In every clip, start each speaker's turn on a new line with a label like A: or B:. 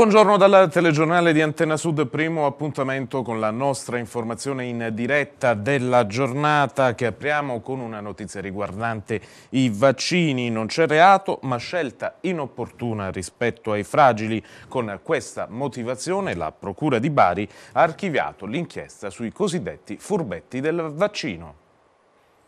A: Buongiorno dal telegiornale di Antena Sud, primo appuntamento con la nostra informazione in diretta della giornata che apriamo con una notizia riguardante i vaccini. Non c'è reato ma scelta inopportuna rispetto ai fragili. Con questa motivazione la Procura di Bari ha archiviato l'inchiesta sui cosiddetti furbetti del vaccino.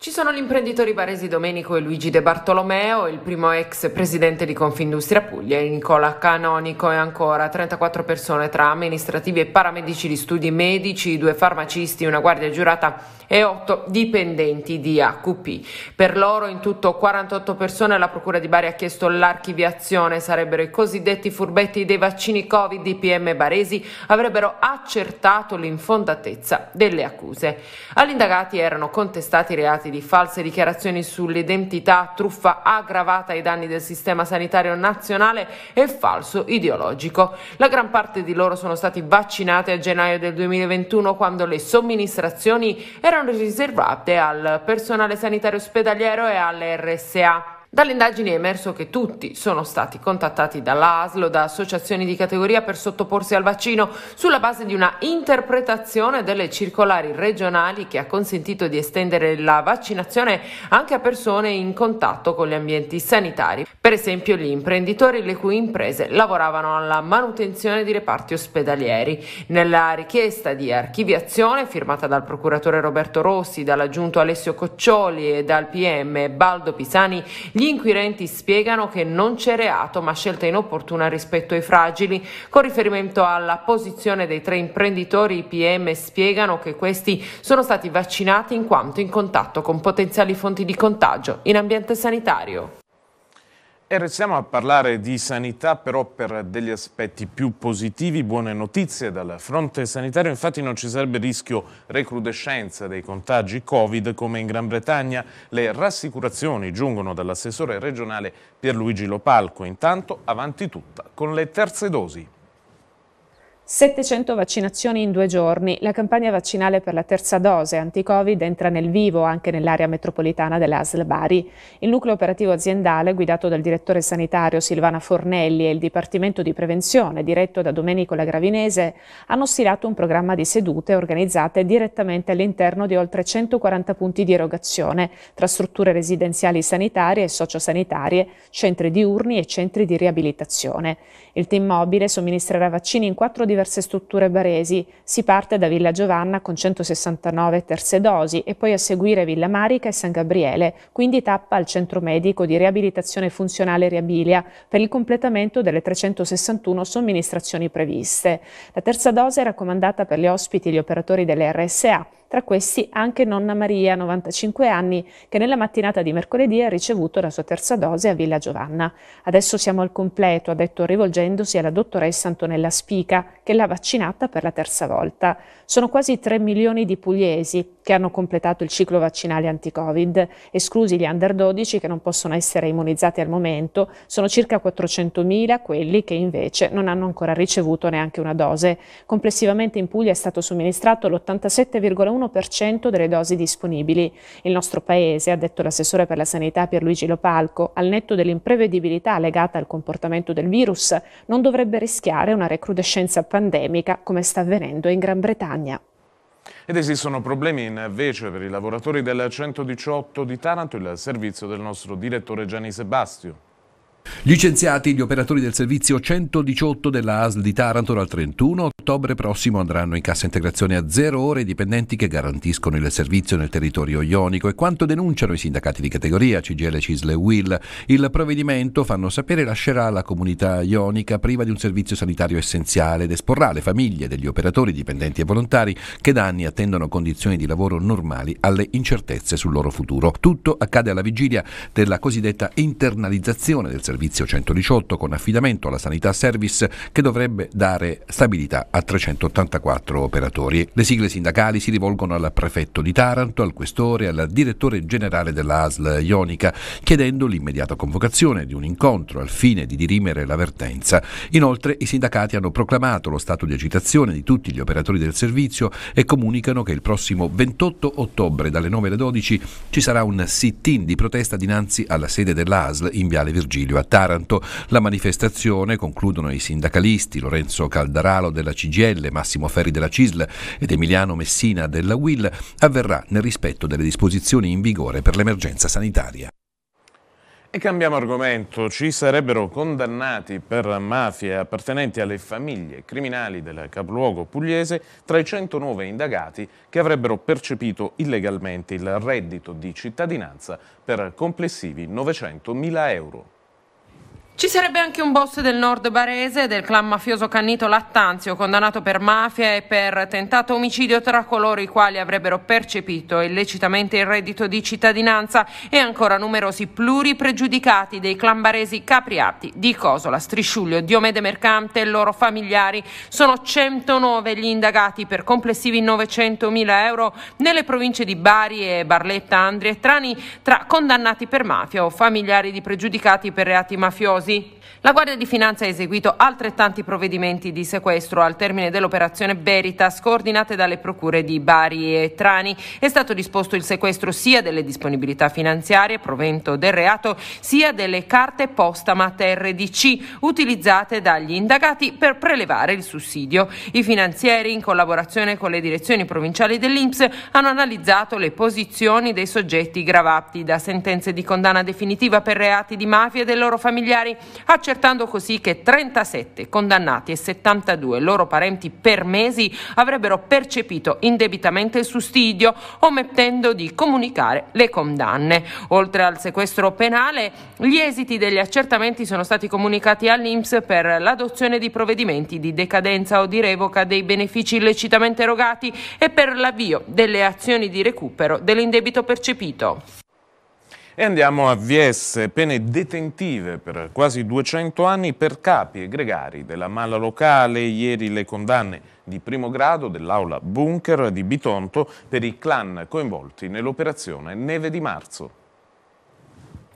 B: Ci sono gli imprenditori baresi Domenico e Luigi De Bartolomeo, il primo ex presidente di Confindustria Puglia, Nicola Canonico e ancora 34 persone tra amministrativi e paramedici di studi medici, due farmacisti, una guardia giurata e 8 dipendenti di AQP. Per loro in tutto 48 persone la Procura di Bari ha chiesto l'archiviazione, sarebbero i cosiddetti furbetti dei vaccini Covid, i PM baresi avrebbero accertato l'infondatezza delle accuse. Agli indagati erano contestati reati di false dichiarazioni sull'identità, truffa aggravata ai danni del sistema sanitario nazionale e falso ideologico. La gran parte di loro sono stati vaccinati a gennaio del 2021 quando le somministrazioni erano erano riservate al personale sanitario ospedaliero e alle RSA. Dalle indagini è emerso che tutti sono stati contattati dall'ASLO, da associazioni di categoria per sottoporsi al vaccino sulla base di una interpretazione delle circolari regionali che ha consentito di estendere la vaccinazione anche a persone in contatto con gli ambienti sanitari, per esempio gli imprenditori le cui imprese lavoravano alla manutenzione di reparti ospedalieri. Nella richiesta di archiviazione firmata dal procuratore Roberto Rossi, dall'aggiunto Alessio Coccioli e dal PM Baldo Pisani, gli gli inquirenti spiegano che non c'è reato ma scelta inopportuna rispetto ai fragili. Con riferimento alla posizione dei tre imprenditori, i PM spiegano che questi sono stati vaccinati in quanto in contatto con potenziali fonti di contagio in ambiente sanitario.
A: E restiamo a parlare di sanità però per degli aspetti più positivi, buone notizie dal fronte sanitario, infatti non ci sarebbe rischio recrudescenza dei contagi Covid come in Gran Bretagna, le rassicurazioni giungono dall'assessore regionale Pierluigi Lopalco, intanto avanti tutta con le terze dosi.
C: 700 vaccinazioni in due giorni. La campagna vaccinale per la terza dose anti-Covid entra nel vivo anche nell'area metropolitana dell'ASL Bari. Il nucleo operativo aziendale, guidato dal direttore sanitario Silvana Fornelli e il Dipartimento di Prevenzione, diretto da Domenico Lagravinese, hanno stilato un programma di sedute organizzate direttamente all'interno di oltre 140 punti di erogazione tra strutture residenziali sanitarie e sociosanitarie, centri diurni e centri di riabilitazione. Il team mobile somministrerà vaccini in quattro diversi diverse strutture baresi. Si parte da Villa Giovanna con 169 terze dosi e poi a seguire Villa Marica e San Gabriele, quindi tappa al Centro Medico di Riabilitazione Funzionale Riabilia per il completamento delle 361 somministrazioni previste. La terza dose è raccomandata per gli ospiti e gli operatori delle RSA tra questi anche nonna Maria, 95 anni, che nella mattinata di mercoledì ha ricevuto la sua terza dose a Villa Giovanna. Adesso siamo al completo, ha detto rivolgendosi alla dottoressa Antonella Spica, che l'ha vaccinata per la terza volta. Sono quasi 3 milioni di pugliesi che hanno completato il ciclo vaccinale anti-Covid, esclusi gli under 12 che non possono essere immunizzati al momento, sono circa 400.000 quelli che invece non hanno ancora ricevuto neanche una dose. Complessivamente in Puglia è stato somministrato l'87,1 1% delle dosi disponibili. Il nostro Paese, ha detto l'assessore per la sanità Pierluigi Lopalco, al netto dell'imprevedibilità legata al comportamento del virus, non dovrebbe rischiare una recrudescenza pandemica come sta avvenendo in Gran Bretagna.
A: Ed esistono problemi invece per i lavoratori del 118 di Taranto, il servizio del nostro direttore Gianni Sebastio.
D: Licenziati gli operatori del servizio 118 della ASL di Taranto dal 31 ottobre prossimo andranno in cassa integrazione a zero ore i dipendenti che garantiscono il servizio nel territorio ionico e quanto denunciano i sindacati di categoria CGL, Cisle e Will. Il provvedimento, fanno sapere, lascerà la comunità ionica priva di un servizio sanitario essenziale ed esporrà le famiglie degli operatori dipendenti e volontari che da anni attendono condizioni di lavoro normali alle incertezze sul loro futuro. Tutto accade alla vigilia della cosiddetta internalizzazione del servizio servizio 118 con affidamento alla sanità service che dovrebbe dare stabilità a 384 operatori. Le sigle sindacali si rivolgono al prefetto di Taranto, al questore e al direttore generale della ASL Ionica, chiedendo l'immediata convocazione di un incontro al fine di dirimere l'avvertenza. Inoltre i sindacati hanno proclamato lo stato di agitazione di tutti gli operatori del servizio e comunicano che il prossimo 28 ottobre dalle 9 alle 12 ci sarà un sit-in di protesta dinanzi alla sede dell'ASL in Viale Virgilio a Taranto. La manifestazione concludono i sindacalisti Lorenzo Caldaralo della CGL, Massimo Ferri della CISL ed Emiliano Messina della WIL, avverrà nel rispetto delle disposizioni in vigore per l'emergenza sanitaria.
A: E cambiamo argomento. Ci sarebbero condannati per mafia appartenenti alle famiglie criminali del capoluogo pugliese tra i 109 indagati che avrebbero percepito illegalmente il reddito di cittadinanza per complessivi 900 mila euro.
B: Ci sarebbe anche un boss del nord barese del clan mafioso Cannito Lattanzio, condannato per mafia e per tentato omicidio tra coloro i quali avrebbero percepito illecitamente il reddito di cittadinanza e ancora numerosi pluripregiudicati dei clan baresi Capriati, Di Cosola, Strisciuglio, Diomede Mercante e loro familiari. Sono 109 gli indagati per complessivi 900.000 euro nelle province di Bari e Barletta, Andri e Trani tra condannati per mafia o familiari di pregiudicati per reati mafiosi mafiosi. La Guardia di Finanza ha eseguito altrettanti provvedimenti di sequestro al termine dell'operazione Veritas coordinate dalle procure di Bari e Trani. È stato disposto il sequestro sia delle disponibilità finanziarie, provento del reato, sia delle carte posta RDC utilizzate dagli indagati per prelevare il sussidio. I finanzieri, in collaborazione con le direzioni provinciali dell'Inps, hanno analizzato le posizioni dei soggetti gravati da sentenze di condanna definitiva per reati di mafia e dei loro familiari familiari, accertando così che 37 condannati e 72 loro parenti per mesi avrebbero percepito indebitamente il sussidio, omettendo di comunicare le condanne. Oltre al sequestro penale, gli esiti degli accertamenti sono stati comunicati all'Inps per l'adozione di provvedimenti di decadenza o di revoca dei benefici illecitamente erogati e per l'avvio delle azioni di recupero dell'indebito percepito.
A: E andiamo a Viesse, pene detentive per quasi 200 anni per capi e gregari della mala locale. Ieri le condanne di primo grado dell'aula bunker di Bitonto per i clan coinvolti nell'operazione Neve di Marzo.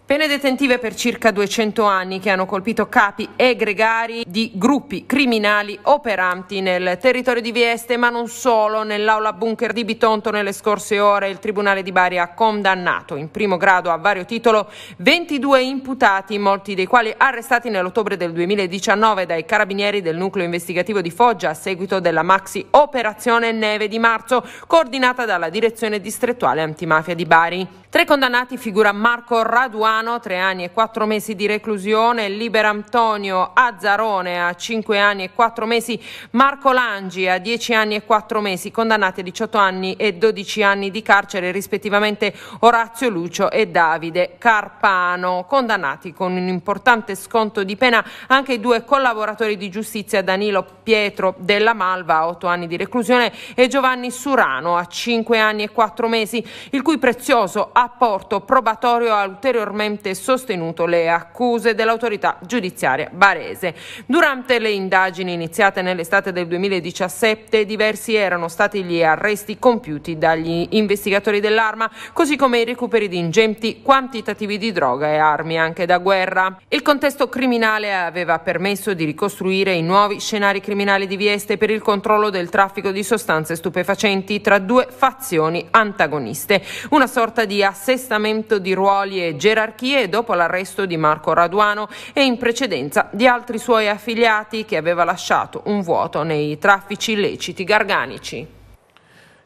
B: Pene detentive per circa 200 anni che hanno colpito capi e gregari di gruppi criminali operanti nel territorio di Vieste, ma non solo. Nell'aula bunker di Bitonto nelle scorse ore il Tribunale di Bari ha condannato in primo grado a vario titolo 22 imputati, molti dei quali arrestati nell'ottobre del 2019 dai carabinieri del nucleo investigativo di Foggia a seguito della maxi operazione Neve di marzo, coordinata dalla direzione distrettuale antimafia di Bari. Tre condannati figura Marco Raduano Milano, tre anni e quattro mesi di reclusione, libera Antonio Azzarone a cinque anni e quattro mesi, Marco Langi a dieci anni e quattro mesi, condannati a 18 anni e 12 anni di carcere rispettivamente Orazio Lucio e Davide Carpano, condannati con un importante sconto di pena anche i due collaboratori di giustizia Danilo Pietro della Malva a otto anni di reclusione e Giovanni Surano a cinque anni e quattro mesi, il cui prezioso apporto probatorio ha ulteriormente apertamente sostenuto le accuse dell'autorità giudiziaria barese. Durante le indagini iniziate nell'estate del 2017 diversi erano stati gli arresti compiuti dagli investigatori dell'arma, così come i recuperi di ingenti quantitativi di droga e armi anche da guerra. Il contesto criminale aveva permesso di ricostruire i nuovi scenari criminali di Vieste per il controllo del traffico di sostanze stupefacenti tra due fazioni antagoniste, una sorta di assestamento di ruoli e gerarchia monarchie dopo l'arresto di Marco Raduano e in precedenza di altri suoi affiliati che aveva lasciato un vuoto nei traffici illeciti garganici.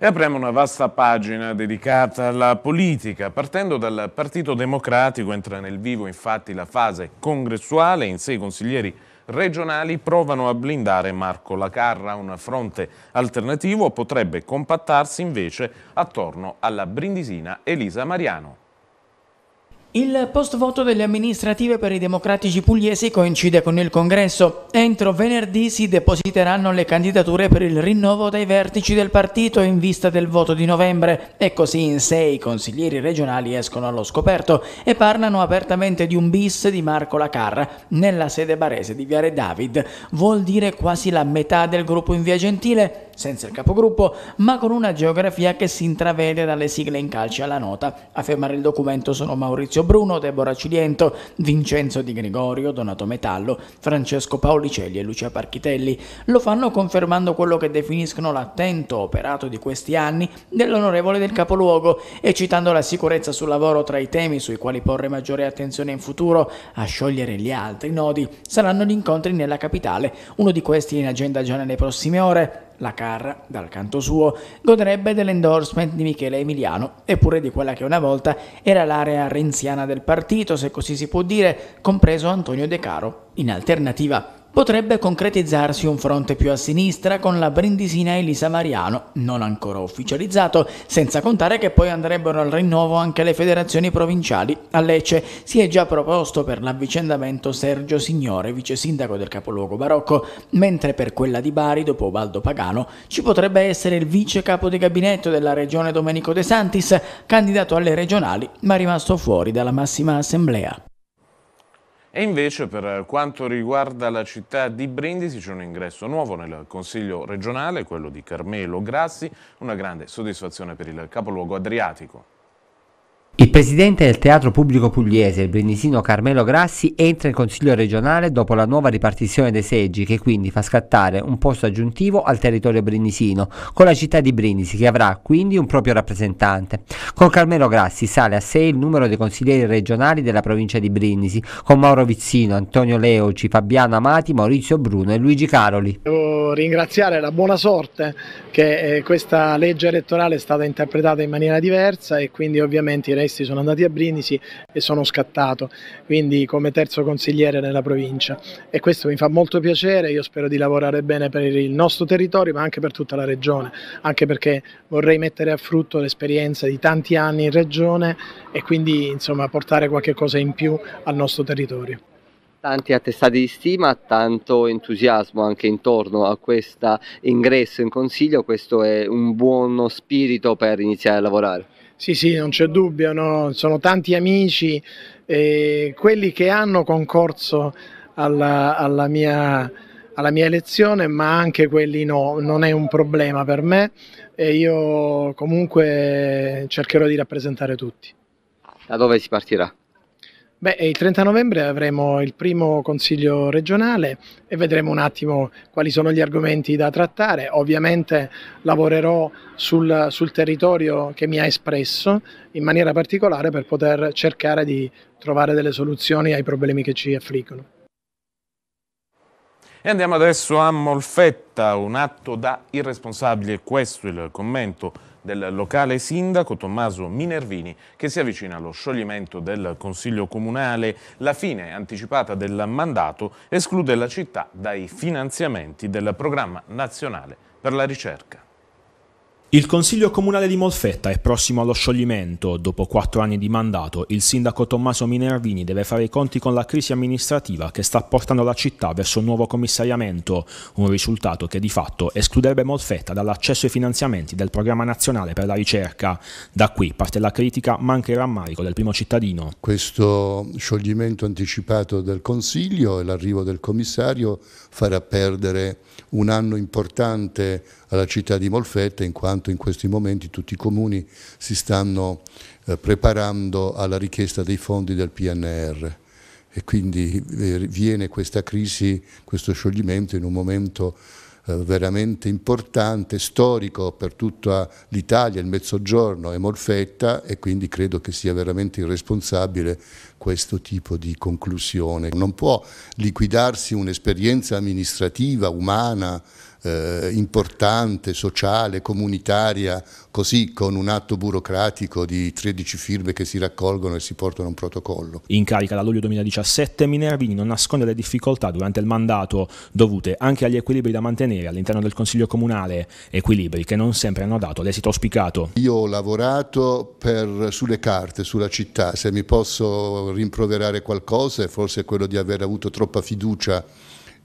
A: E apriamo una vasta pagina dedicata alla politica. Partendo dal Partito Democratico entra nel vivo infatti la fase congressuale, in sé i consiglieri regionali provano a blindare Marco Lacarra, un fronte alternativo potrebbe compattarsi invece attorno alla brindisina Elisa Mariano.
E: Il post-voto delle amministrative per i democratici pugliesi coincide con il congresso. Entro venerdì si depositeranno le candidature per il rinnovo dei vertici del partito in vista del voto di novembre e così in sé i consiglieri regionali escono allo scoperto e parlano apertamente di un bis di Marco Lacarra nella sede barese di Viare David. Vuol dire quasi la metà del gruppo in via Gentile senza il capogruppo, ma con una geografia che si intravede dalle sigle in calcio alla nota. A fermare il documento sono Maurizio Bruno, Deborah Ciliento, Vincenzo Di Gregorio, Donato Metallo, Francesco Paolicelli e Lucia Parchitelli. Lo fanno confermando quello che definiscono l'attento operato di questi anni dell'onorevole del capoluogo e citando la sicurezza sul lavoro tra i temi sui quali porre maggiore attenzione in futuro a sciogliere gli altri nodi saranno gli incontri nella capitale. Uno di questi in agenda già nelle prossime ore la Carr, dal canto suo, godrebbe dell'endorsement di Michele Emiliano, eppure di quella che una volta era l'area renziana del partito, se così si può dire, compreso Antonio De Caro. In alternativa Potrebbe concretizzarsi un fronte più a sinistra con la brindisina Elisa Mariano, non ancora ufficializzato, senza contare che poi andrebbero al rinnovo anche le federazioni provinciali. A Lecce si è già proposto per l'avvicendamento Sergio Signore, vice sindaco del capoluogo barocco, mentre per quella di Bari, dopo Baldo Pagano, ci potrebbe essere il vice capo di gabinetto della regione Domenico De Santis, candidato alle regionali, ma rimasto fuori dalla massima assemblea.
A: E invece per quanto riguarda la città di Brindisi c'è un ingresso nuovo nel Consiglio regionale, quello di Carmelo Grassi, una grande soddisfazione per il capoluogo adriatico.
F: Il presidente del Teatro Pubblico Pugliese, il brindisino Carmelo Grassi, entra in Consiglio regionale dopo la nuova ripartizione dei seggi che quindi fa scattare un posto aggiuntivo al territorio brindisino, con la città di Brindisi che avrà quindi un proprio rappresentante. Con Carmelo Grassi sale a 6 il numero dei consiglieri regionali della provincia di Brindisi, con Mauro Vizzino, Antonio Leoci, Fabiano Amati, Maurizio Bruno e Luigi Caroli.
G: Devo ringraziare la buona sorte che eh, questa legge elettorale è stata interpretata in maniera diversa e quindi ovviamente i questi sono andati a Brindisi e sono scattato, quindi come terzo consigliere nella provincia e questo mi fa molto piacere, io spero di lavorare bene per il nostro territorio ma anche per tutta la regione, anche perché vorrei mettere a frutto l'esperienza di tanti anni in regione e quindi insomma portare qualche cosa in più al nostro territorio
F: tanti attestati di stima, tanto entusiasmo anche intorno a questo ingresso in consiglio, questo è un buono spirito per iniziare a lavorare.
G: Sì, sì, non c'è dubbio, no? sono tanti amici, eh, quelli che hanno concorso alla, alla, mia, alla, mia, elezione, ma anche quelli no, non è un problema per me e io comunque cercherò di rappresentare tutti.
F: Da dove si partirà?
G: Beh, il 30 novembre avremo il primo consiglio regionale e vedremo un attimo quali sono gli argomenti da trattare. Ovviamente lavorerò sul, sul territorio che mi ha espresso in maniera particolare per poter cercare di trovare delle soluzioni ai problemi che ci affliggono.
A: E andiamo adesso a Molfetta, un atto da irresponsabile, questo è il commento del locale sindaco Tommaso Minervini che si avvicina allo scioglimento del Consiglio Comunale. La fine anticipata del mandato esclude la città dai finanziamenti del Programma Nazionale per la Ricerca.
H: Il Consiglio Comunale di Molfetta è prossimo allo scioglimento. Dopo quattro anni di mandato, il sindaco Tommaso Minervini deve fare i conti con la crisi amministrativa che sta portando la città verso un nuovo commissariamento, un risultato che di fatto escluderebbe Molfetta dall'accesso ai finanziamenti del Programma Nazionale per la Ricerca. Da qui parte la critica, ma anche il rammarico del primo cittadino.
I: Questo scioglimento anticipato del Consiglio e l'arrivo del commissario farà perdere un anno importante alla città di Molfetta in quanto in questi momenti tutti i comuni si stanno eh, preparando alla richiesta dei fondi del PNR e quindi eh, viene questa crisi, questo scioglimento in un momento eh, veramente importante, storico per tutta l'Italia, il Mezzogiorno e Molfetta e quindi credo che sia veramente irresponsabile questo tipo di conclusione. Non può liquidarsi un'esperienza amministrativa, umana, eh, importante, sociale, comunitaria, così con un atto burocratico di 13 firme che si raccolgono e si portano a un protocollo.
H: In carica da luglio 2017 Minervini non nasconde le difficoltà durante il mandato dovute anche agli equilibri da mantenere all'interno del Consiglio Comunale, equilibri che non sempre hanno dato l'esito auspicato.
I: Io ho lavorato per, sulle carte, sulla città, se mi posso rimproverare qualcosa è forse quello di aver avuto troppa fiducia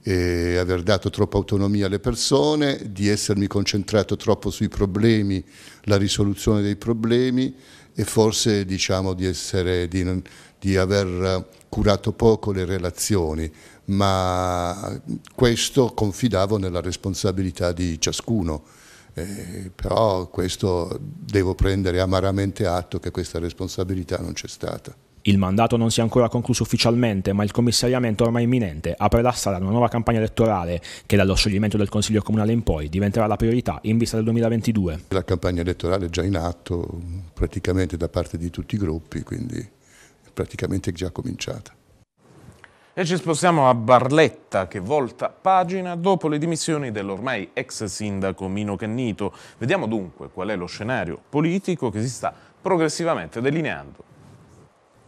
I: eh, aver dato troppa autonomia alle persone, di essermi concentrato troppo sui problemi, la risoluzione dei problemi e forse diciamo di, essere, di, di aver curato poco le relazioni, ma questo confidavo nella responsabilità di ciascuno. Eh, però questo devo prendere amaramente atto che questa responsabilità non c'è stata.
H: Il mandato non si è ancora concluso ufficialmente, ma il commissariamento ormai imminente apre la strada a una nuova campagna elettorale che dallo scioglimento del Consiglio Comunale in poi diventerà la priorità in vista
I: del 2022. La campagna elettorale è già in atto praticamente da parte di tutti i gruppi, quindi è praticamente già cominciata.
A: E ci spostiamo a Barletta che volta pagina dopo le dimissioni dell'ormai ex sindaco Mino Cannito. Vediamo dunque qual è lo scenario politico che si sta progressivamente delineando.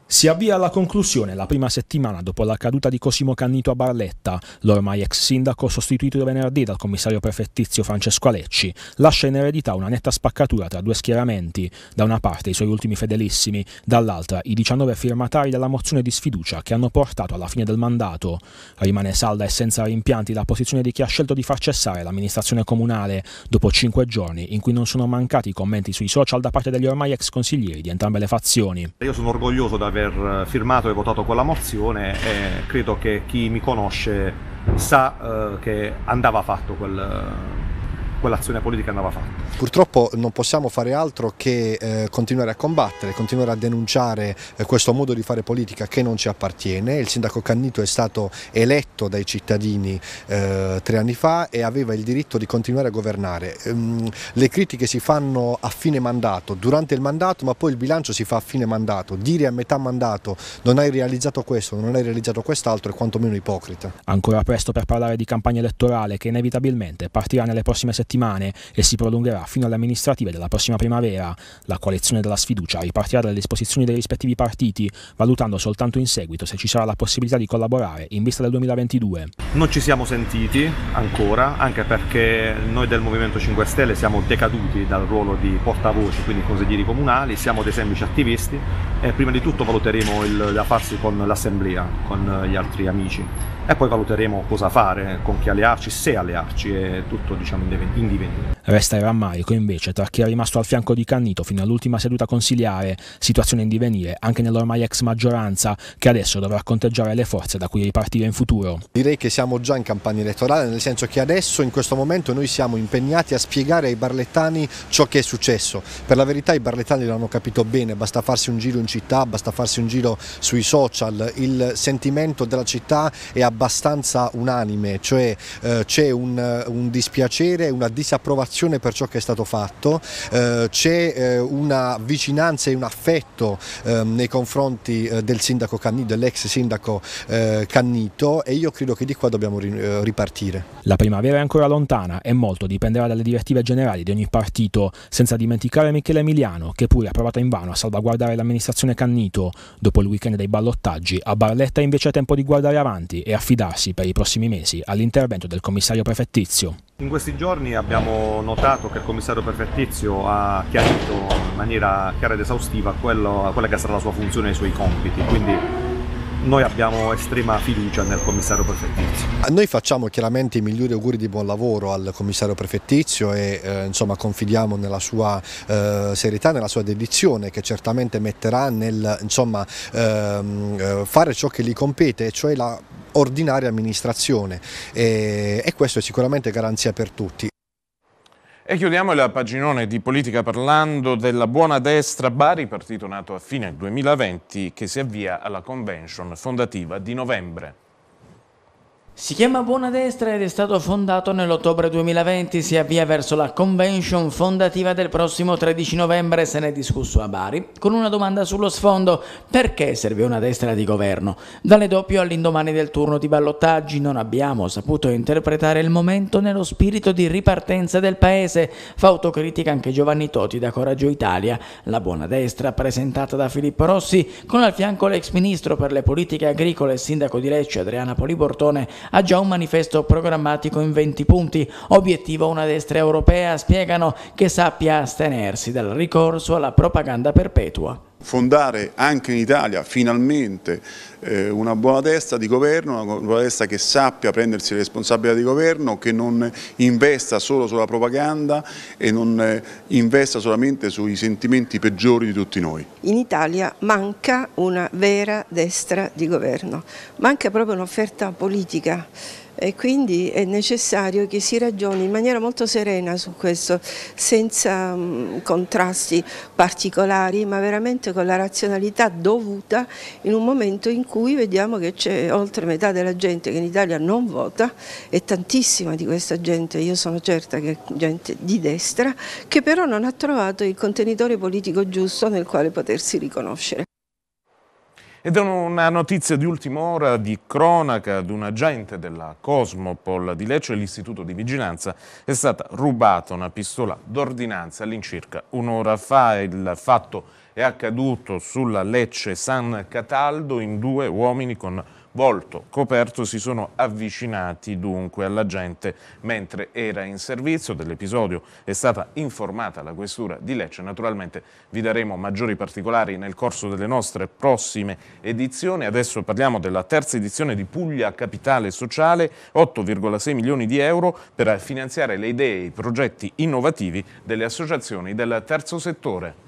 H: Si avvia alla conclusione la prima settimana dopo la caduta di Cosimo Cannito a Barletta, l'ormai ex sindaco sostituito venerdì dal commissario prefettizio Francesco Alecci, lascia in eredità una netta spaccatura tra due schieramenti, da una parte i suoi ultimi fedelissimi, dall'altra i 19 firmatari della mozione di sfiducia che hanno portato alla fine del mandato. Rimane salda e senza rimpianti la posizione di chi ha scelto di far cessare l'amministrazione comunale dopo cinque giorni in cui non sono mancati i commenti sui social da parte degli ormai ex consiglieri di entrambe le fazioni.
J: Io sono orgoglioso di aver aver firmato e votato quella mozione e credo che chi mi conosce sa eh, che andava fatto quel, quell'azione politica andava
K: fatta. Purtroppo non possiamo fare altro che eh, continuare a combattere, continuare a denunciare eh, questo modo di fare politica che non ci appartiene. Il sindaco Cannito è stato eletto dai cittadini eh, tre anni fa e aveva il diritto di continuare a governare. Ehm, le critiche si fanno a fine mandato, durante il mandato, ma poi il bilancio si fa a fine mandato. Dire a metà mandato non hai realizzato questo, non hai realizzato quest'altro è quantomeno ipocrita.
H: Ancora presto per parlare di campagna elettorale che inevitabilmente partirà nelle prossime settimane settimane e si prolungherà fino alle amministrative della prossima primavera. La coalizione della sfiducia ripartirà dalle disposizioni dei rispettivi partiti, valutando soltanto in seguito se ci sarà la possibilità di collaborare in vista del 2022.
J: Non ci siamo sentiti ancora, anche perché noi del Movimento 5 Stelle siamo decaduti dal ruolo di portavoce, quindi consiglieri comunali, siamo dei semplici attivisti e prima di tutto valuteremo il da farsi con l'Assemblea, con gli altri amici e poi valuteremo cosa fare, con chi allearci, se allearci è tutto diciamo in divenire.
H: Resta il rammarico invece tra chi è rimasto al fianco di Cannito fino all'ultima seduta consiliare, situazione in divenire anche nell'ormai ex maggioranza che adesso dovrà conteggiare le forze da cui ripartire in futuro.
K: Direi che siamo già in campagna elettorale, nel senso che adesso in questo momento noi siamo impegnati a spiegare ai barlettani ciò che è successo. Per la verità i barlettani l'hanno capito bene, basta farsi un giro in città, basta farsi un giro sui social, il sentimento della città è abbastanza unanime, cioè eh, c'è un, un dispiacere, una disapprovazione approvazione per ciò che è stato fatto, eh, c'è eh, una vicinanza e un affetto eh, nei confronti eh, del sindaco Cannito, dell'ex sindaco eh, Cannito e io credo che di qua dobbiamo ri eh, ripartire.
H: La primavera è ancora lontana e molto dipenderà dalle direttive generali di ogni partito, senza dimenticare Michele Emiliano che pure ha provato in vano a salvaguardare l'amministrazione Cannito. Dopo il weekend dei ballottaggi, a Barletta invece è tempo di guardare avanti e affidarsi per i prossimi mesi all'intervento del commissario prefettizio.
J: In questi giorni abbiamo notato che il commissario prefettizio ha chiarito in maniera chiara ed esaustiva quello, quella che sarà la sua funzione e i suoi compiti, quindi noi abbiamo estrema fiducia nel commissario prefettizio.
K: Noi facciamo chiaramente i migliori auguri di buon lavoro al commissario prefettizio e eh, insomma, confidiamo nella sua eh, serietà, nella sua dedizione che certamente metterà nel insomma, ehm, eh, fare ciò che gli compete, cioè la ordinaria amministrazione e, e questo è sicuramente garanzia per tutti.
A: E chiudiamo la paginone di politica parlando della buona destra Bari, partito nato a fine 2020, che si avvia alla convention fondativa di novembre.
E: Si chiama Buona Destra ed è stato fondato nell'ottobre 2020, si avvia verso la convention fondativa del prossimo 13 novembre, se ne è discusso a Bari, con una domanda sullo sfondo, perché serve una destra di governo? Dalle doppio all'indomani del turno di ballottaggi non abbiamo saputo interpretare il momento nello spirito di ripartenza del Paese, fa autocritica anche Giovanni Toti da Coraggio Italia, la Buona Destra presentata da Filippo Rossi, con al fianco l'ex ministro per le politiche agricole e sindaco di Lecce Adriana Polibortone, ha già un manifesto programmatico in 20 punti, obiettivo una destra europea, spiegano che sappia astenersi dal ricorso alla propaganda perpetua.
A: Fondare anche in Italia finalmente eh, una buona testa di governo, una buona testa che sappia prendersi le responsabilità di governo, che non investa solo sulla propaganda e non eh, investa solamente sui sentimenti peggiori di tutti noi.
C: In Italia manca una vera destra di governo, manca proprio un'offerta politica e quindi è necessario che si ragioni in maniera molto serena su questo, senza mm, contrasti particolari, ma veramente con la razionalità dovuta in un momento in cui vediamo che c'è oltre metà della gente che in Italia non vota e tantissima di questa gente, io sono certa che è gente di destra, che però non ha trovato il contenitore politico giusto nel quale potersi riconoscere.
A: Ed è una notizia di ultima ora di cronaca di un agente della Cosmopol di Lecce, l'istituto di vigilanza, è stata rubata una pistola d'ordinanza all'incirca un'ora fa. Il fatto è accaduto sulla Lecce San Cataldo in due uomini con volto coperto si sono avvicinati dunque alla gente mentre era in servizio. Dell'episodio è stata informata la questura di Lecce. Naturalmente vi daremo maggiori particolari nel corso delle nostre prossime edizioni. Adesso parliamo della terza edizione di Puglia Capitale Sociale, 8,6 milioni di euro per finanziare le idee e i progetti innovativi delle associazioni del terzo settore.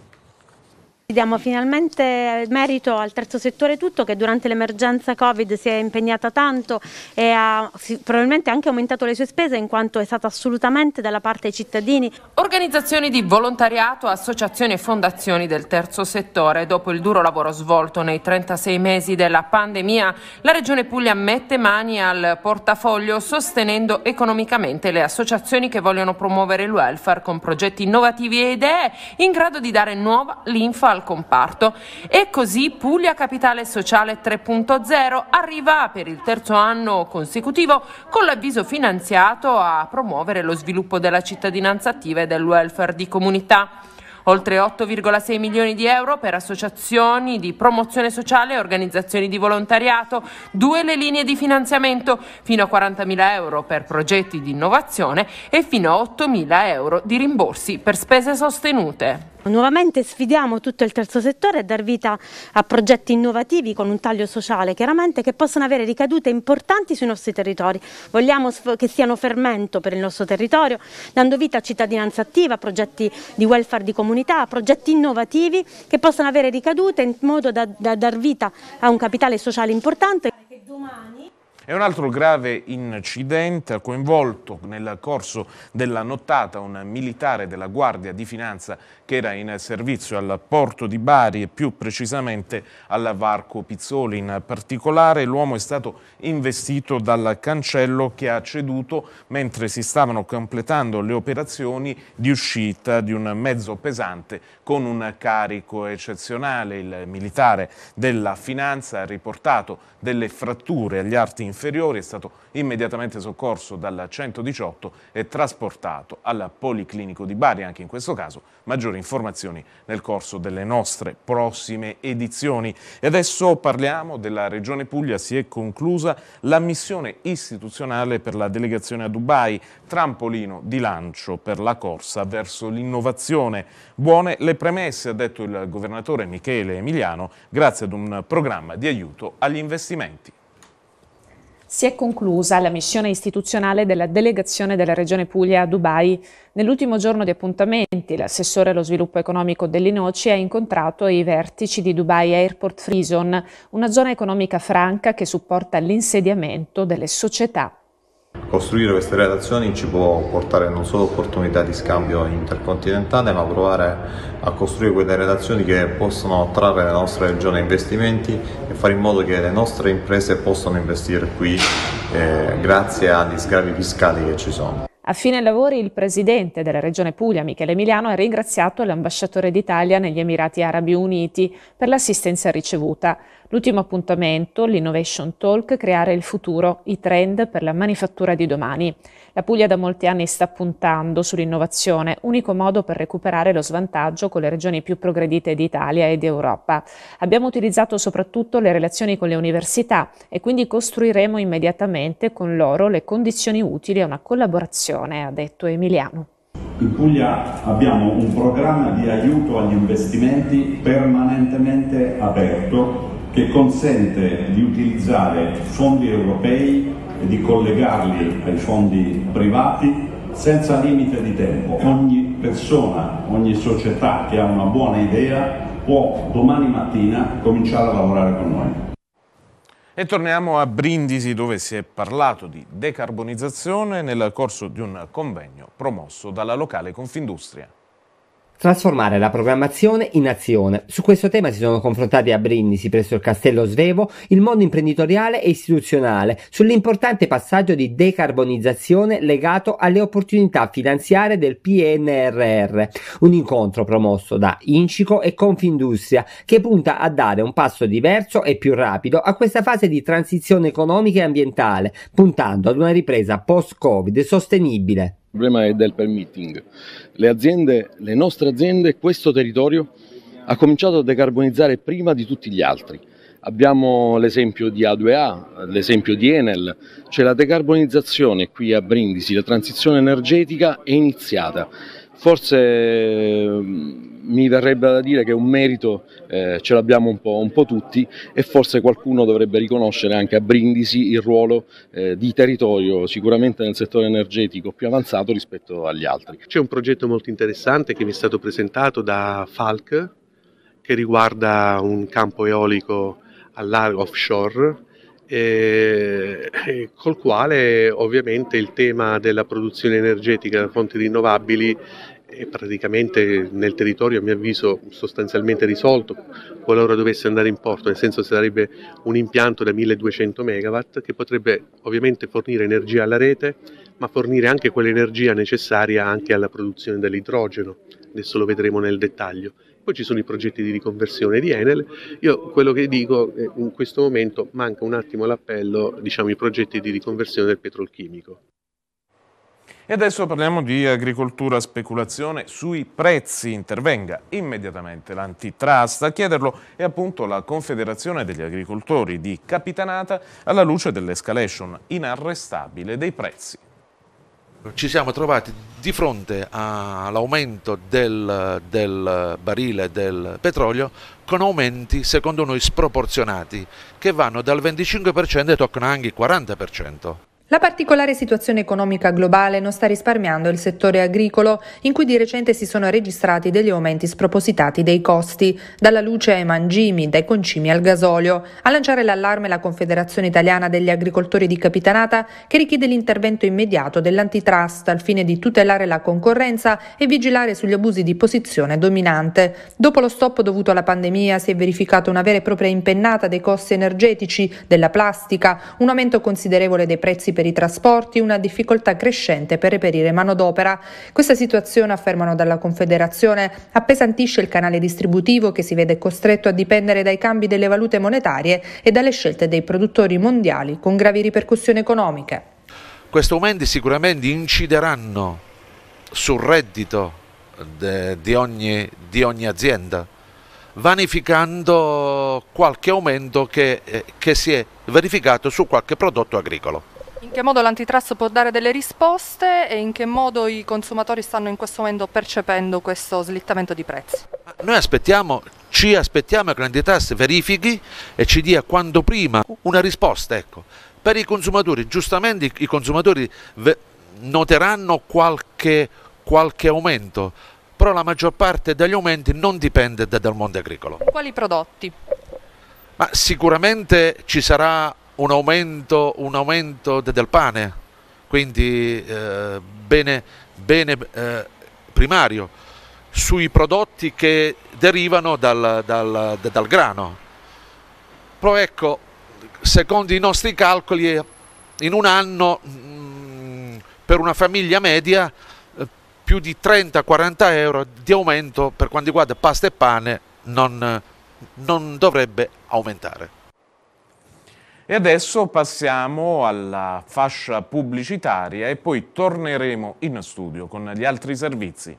C: Diamo finalmente merito al terzo settore tutto che durante l'emergenza Covid si è impegnata tanto e ha probabilmente anche aumentato le sue spese in quanto è stata assolutamente dalla parte dei cittadini.
B: Organizzazioni di volontariato, associazioni e fondazioni del terzo settore. Dopo il duro lavoro svolto nei 36 mesi della pandemia, la Regione Puglia mette mani al portafoglio sostenendo economicamente le associazioni che vogliono promuovere il welfare con progetti innovativi e idee in grado di dare nuova linfa al al comparto e così Puglia Capitale Sociale 3.0 arriva per il terzo anno consecutivo con l'avviso finanziato a promuovere lo sviluppo della cittadinanza attiva e del welfare di comunità oltre 8,6 milioni di euro per associazioni di promozione sociale e organizzazioni di volontariato, due le linee di finanziamento, fino a 40.000 euro per progetti di innovazione e fino a 8.000 euro di rimborsi per spese sostenute.
C: Nuovamente sfidiamo tutto il terzo settore a dar vita a progetti innovativi con un taglio sociale chiaramente che possono avere ricadute importanti sui nostri territori. Vogliamo che siano fermento per il nostro territorio, dando vita a cittadinanza attiva, a progetti di welfare di comunità, a progetti innovativi che possano avere ricadute in modo da, da dar vita a un capitale sociale importante. Domani...
A: E un altro grave incidente ha coinvolto nel corso della nottata un militare della Guardia di Finanza che era in servizio al porto di Bari e più precisamente al Varco Pizzoli. In particolare l'uomo è stato investito dal cancello che ha ceduto mentre si stavano completando le operazioni di uscita di un mezzo pesante con un carico eccezionale. Il militare della finanza ha riportato delle fratture agli arti inferiori inferiori, è stato immediatamente soccorso dal 118 e trasportato al Policlinico di Bari. Anche in questo caso maggiori informazioni nel corso delle nostre prossime edizioni. E adesso parliamo della Regione Puglia, si è conclusa la missione istituzionale per la delegazione a Dubai, trampolino di lancio per la corsa verso l'innovazione. Buone le premesse, ha detto il governatore Michele Emiliano, grazie ad un programma di aiuto agli investimenti
C: si è conclusa la missione istituzionale della delegazione della Regione Puglia a Dubai. Nell'ultimo giorno di appuntamenti, l'assessore allo sviluppo economico dell'Inoci ha incontrato i vertici di Dubai Airport Frison, una zona economica franca che supporta l'insediamento delle società
J: Costruire queste relazioni ci può portare non solo opportunità di scambio intercontinentale, ma provare a costruire quelle relazioni che possono attrarre le nostra regione a investimenti e fare in modo che le nostre imprese possano investire qui eh, grazie agli sgravi fiscali che ci sono.
C: A fine lavori il presidente della regione Puglia, Michele Emiliano, ha ringraziato l'ambasciatore d'Italia negli Emirati Arabi Uniti per l'assistenza ricevuta. L'ultimo appuntamento, l'Innovation Talk, creare il futuro, i trend per la manifattura di domani. La Puglia da molti anni sta puntando sull'innovazione, unico modo per recuperare lo svantaggio con le regioni più progredite d'Italia e d'Europa. Abbiamo utilizzato soprattutto le relazioni con le università e quindi costruiremo immediatamente con loro le condizioni utili a una collaborazione, ha detto Emiliano.
D: In Puglia abbiamo un programma di aiuto agli investimenti permanentemente aperto che consente di utilizzare fondi europei e di collegarli ai fondi privati senza limite di tempo. Ogni persona, ogni società che ha una buona idea può domani mattina cominciare a lavorare con noi.
A: E torniamo a Brindisi dove si è parlato di decarbonizzazione nel corso di un convegno promosso dalla locale Confindustria
F: trasformare la programmazione in azione. Su questo tema si sono confrontati a Brindisi presso il Castello Svevo il mondo imprenditoriale e istituzionale sull'importante passaggio di decarbonizzazione legato alle opportunità finanziarie del PNRR, un incontro promosso da Incico e Confindustria che punta a dare un passo diverso e più rapido a questa fase di transizione economica e ambientale, puntando ad una ripresa post-Covid sostenibile.
D: Il problema è del permitting. Le aziende, le nostre aziende, questo territorio ha cominciato a decarbonizzare prima di tutti gli altri. Abbiamo l'esempio di A2A, l'esempio di Enel, cioè la decarbonizzazione qui a Brindisi, la transizione energetica è iniziata Forse mm, mi verrebbe da dire che un merito eh, ce l'abbiamo un, un po', tutti e forse qualcuno dovrebbe riconoscere anche a Brindisi il ruolo eh, di territorio sicuramente nel settore energetico più avanzato rispetto agli altri. C'è un progetto molto
L: interessante che mi è stato presentato da Falk che riguarda un campo eolico a largo offshore eh, col quale ovviamente il tema della produzione energetica da fonti rinnovabili è praticamente nel territorio a mio avviso sostanzialmente risolto qualora dovesse andare in porto, nel senso sarebbe un impianto da 1200 megawatt che potrebbe ovviamente fornire energia alla rete ma fornire anche quell'energia necessaria anche alla produzione dell'idrogeno, adesso lo vedremo nel dettaglio. Poi ci sono i progetti di riconversione di Enel. Io quello che dico in questo momento manca un attimo l'appello, diciamo, i progetti di riconversione del
A: petrolchimico. E adesso parliamo di agricoltura speculazione sui prezzi. Intervenga immediatamente l'antitrust. A chiederlo è appunto la Confederazione degli agricoltori di Capitanata alla luce dell'escalation inarrestabile dei prezzi. Ci siamo trovati di fronte all'aumento
L: del, del, barile del petrolio con aumenti secondo noi sproporzionati che vanno dal 25% e toccano anche il 40%.
M: La particolare situazione economica globale non sta risparmiando il settore agricolo, in cui di recente si sono registrati degli aumenti spropositati dei costi, dalla luce ai mangimi, dai concimi al gasolio. A lanciare l'allarme la Confederazione Italiana degli Agricoltori di Capitanata, che richiede l'intervento immediato dell'antitrust al fine di tutelare la concorrenza e vigilare sugli abusi di posizione dominante. Dopo lo stop dovuto alla pandemia si è verificata una vera e propria impennata dei costi energetici, della plastica, un aumento considerevole dei prezzi per i trasporti, una difficoltà crescente per reperire manodopera. Questa situazione, affermano dalla Confederazione, appesantisce il canale distributivo che si vede costretto a dipendere dai cambi delle valute monetarie e dalle scelte dei produttori mondiali con gravi ripercussioni economiche.
L: Questi aumenti sicuramente incideranno sul reddito di ogni, di ogni azienda vanificando qualche aumento che, eh, che si è verificato su qualche prodotto agricolo.
M: In che modo l'antitrust può dare delle risposte e in che modo i consumatori stanno in questo momento percependo questo slittamento di prezzi?
L: Ah, noi aspettiamo, ci aspettiamo che l'antitrust verifichi e ci dia quanto prima una risposta. Ecco. Per i consumatori, giustamente i consumatori noteranno qualche, qualche aumento, però la maggior parte degli aumenti non dipende dal mondo agricolo.
M: Quali prodotti?
L: Ma sicuramente ci sarà un aumento, un aumento del pane, quindi eh, bene, bene eh, primario, sui prodotti che derivano dal, dal, dal grano. Però ecco, secondo i nostri calcoli, eh, in un anno mh, mm, per una famiglia media eh, più di 30-40 euro di aumento per quanto riguarda pasta e pane non, non dovrebbe
A: aumentare. E adesso passiamo alla fascia pubblicitaria e poi torneremo in studio con gli altri servizi.